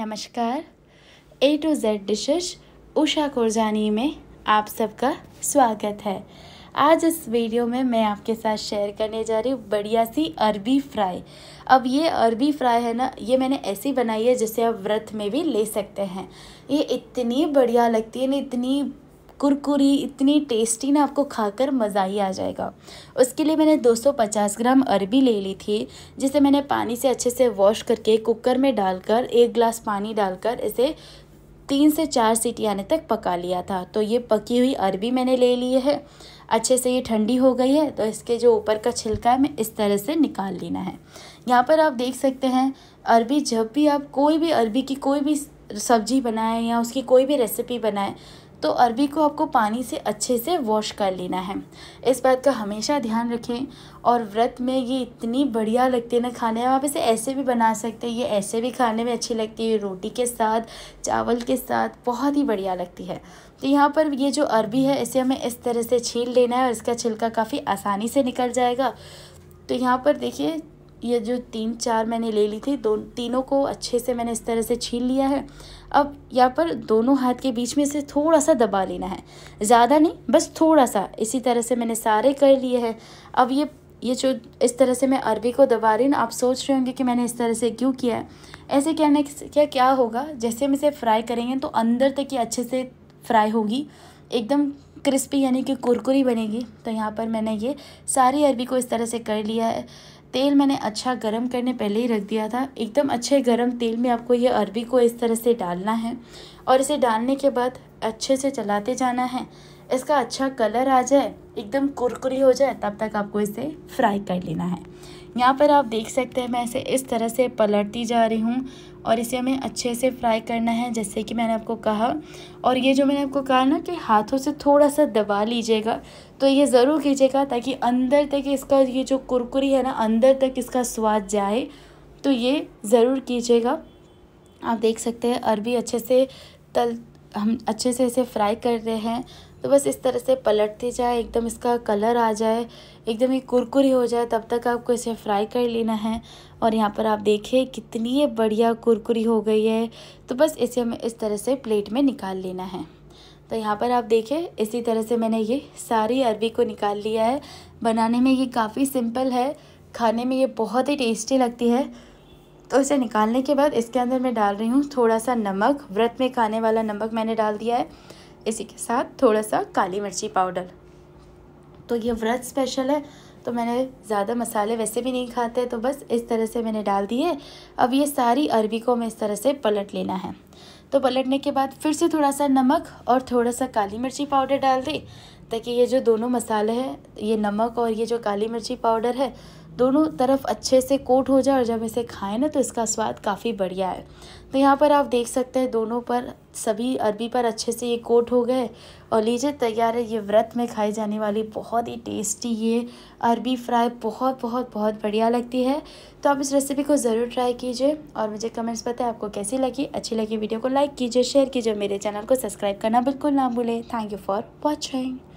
नमस्कार A to Z dishes Usha Kurjani में आप सबका स्वागत है आज इस वीडियो में मैं आपके साथ शेयर करने जा रही हूँ बढ़िया सी अरबी फ्राई अब ये अरबी फ्राई है ना ये मैंने ऐसी बनाई है जिसे आप व्रत में भी ले सकते हैं ये इतनी बढ़िया लगती है ना इतनी कुरकुरी इतनी टेस्टी ना आपको खाकर मज़ा ही आ जाएगा उसके लिए मैंने 250 ग्राम अरबी ले ली थी जिसे मैंने पानी से अच्छे से वॉश करके कुकर में डालकर एक ग्लास पानी डालकर इसे तीन से चार सीटी आने तक पका लिया था तो ये पकी हुई अरबी मैंने ले ली है अच्छे से ये ठंडी हो गई है तो इसके जो ऊपर का छिलका है मैं इस तरह से निकाल लेना है यहाँ पर आप देख सकते हैं अरबी जब भी आप कोई भी अरबी की कोई भी सब्जी बनाएं या उसकी कोई भी रेसिपी बनाएं तो अरबी को आपको पानी से अच्छे से वॉश कर लेना है इस बात का हमेशा ध्यान रखें और व्रत में ये इतनी बढ़िया लगती है ना खाने में आप इसे ऐसे भी बना सकते हैं ये ऐसे भी खाने में अच्छी लगती है रोटी के साथ चावल के साथ बहुत ही बढ़िया लगती है तो यहाँ पर ये जो अरबी है इसे हमें इस तरह से छील लेना है और इसका छिलका काफ़ी आसानी से निकल जाएगा तो यहाँ पर देखिए ये जो तीन चार मैंने ले ली थी दो तीनों को अच्छे से मैंने इस तरह से छीन लिया है अब यहाँ पर दोनों हाथ के बीच में से थोड़ा सा दबा लेना है ज़्यादा नहीं बस थोड़ा सा इसी तरह से मैंने सारे कर लिए हैं अब ये ये जो इस तरह से मैं अरबी को दबा रही हूँ आप सोच रहे होंगे कि मैंने इस तरह से क्यों किया है ऐसे कहने क्या क्या होगा जैसे हम इसे फ्राई करेंगे तो अंदर तक ये अच्छे से फ्राई होगी एकदम क्रिस्पी यानी कि कुरकुरी बनेगी तो यहाँ पर मैंने ये सारी अरबी को इस तरह से कर लिया है तेल मैंने अच्छा गरम करने पहले ही रख दिया था एकदम अच्छे गरम तेल में आपको ये अरबी को इस तरह से डालना है और इसे डालने के बाद अच्छे से चलाते जाना है इसका अच्छा कलर आ जाए एकदम कुरकुरी हो जाए तब तक आपको इसे फ्राई कर लेना है यहाँ पर आप देख सकते हैं मैं इसे इस तरह से पलटती जा रही हूँ और इसे हमें अच्छे से फ्राई करना है जैसे कि मैंने आपको कहा और ये जो मैंने आपको कहा ना कि हाथों से थोड़ा सा दबा लीजिएगा तो ये ज़रूर कीजिएगा ताकि अंदर तक इसका ये जो कुरकुरी है ना अंदर तक इसका स्वाद जाए तो ये ज़रूर कीजिएगा आप देख सकते हैं अरबी अच्छे से तल हम अच्छे से इसे फ्राई कर रहे हैं तो बस इस तरह से पलटती जाए एकदम इसका कलर आ जाए एकदम ये कुरकुरी हो जाए तब तक आपको इसे फ्राई कर लेना है और यहाँ पर आप देखिए कितनी बढ़िया कुरकुरी हो गई है तो बस इसे हमें इस तरह से प्लेट में निकाल लेना है तो यहाँ पर आप देखें इसी तरह से मैंने ये सारी अरबी को निकाल लिया है बनाने में ये काफ़ी सिंपल है खाने में ये बहुत ही टेस्टी लगती है तो इसे निकालने के बाद इसके अंदर मैं डाल रही हूँ थोड़ा सा नमक व्रत में खाने वाला नमक मैंने डाल दिया है इसी के साथ थोड़ा सा काली मिर्ची पाउडर तो ये व्रत स्पेशल है तो मैंने ज़्यादा मसाले वैसे भी नहीं खाते तो बस इस तरह से मैंने डाल दिए अब ये सारी अरबी को मैं इस तरह से पलट लेना है तो पलटने के बाद फिर से थोड़ा सा नमक और थोड़ा सा काली मिर्ची पाउडर डाल दें ताकि ये जो दोनों मसाले हैं ये नमक और ये जो काली मिर्ची पाउडर है दोनों तरफ अच्छे से कोट हो जाए और जब इसे खाएं ना तो इसका स्वाद काफ़ी बढ़िया है तो यहाँ पर आप देख सकते हैं दोनों पर सभी अरबी पर अच्छे से ये कोट हो गए और लीजिए तैयार है ये व्रत में खाई जाने वाली बहुत ही टेस्टी ये अरबी फ्राई बहुत बहुत बहुत बढ़िया लगती है तो आप इस रेसिपी को ज़रूर ट्राई कीजिए और मुझे कमेंट्स बताएं आपको कैसी लगी अच्छी लगी वीडियो को लाइक कीजिए शेयर कीजिए मेरे चैनल को सब्सक्राइब करना बिल्कुल ना भूलें थैंक यू फॉर वॉचिंग